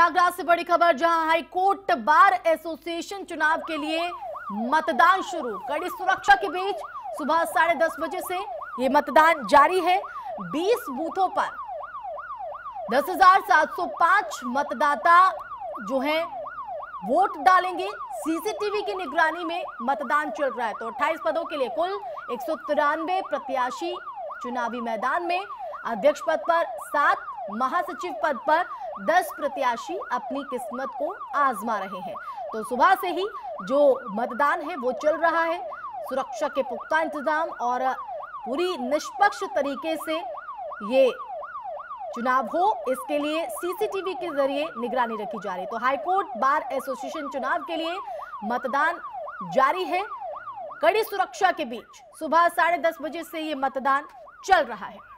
प्रयागराज से बड़ी खबर जहां हाई कोर्ट बार एसोसिएशन चुनाव के लिए मतदान शुरू कड़ी सुरक्षा के बीच सुबह साढ़े दस बजे से ये मतदान जारी है 20 बूथों पर 10,705 मतदाता जो हैं वोट डालेंगे सीसीटीवी की निगरानी में मतदान चल रहा है तो 28 पदों के लिए कुल एक प्रत्याशी चुनावी मैदान में अध्यक्ष पद पर सात महासचिव पद पर दस प्रत्याशी अपनी किस्मत को आजमा रहे हैं तो सुबह से ही जो मतदान है वो चल रहा है सुरक्षा के पुख्ता इंतजाम और पूरी निष्पक्ष तरीके से ये चुनाव हो इसके लिए सीसीटीवी के जरिए निगरानी रखी जा रही है तो हाईकोर्ट बार एसोसिएशन चुनाव के लिए मतदान जारी है कड़ी सुरक्षा के बीच सुबह साढ़े दस बजे से ये मतदान चल रहा है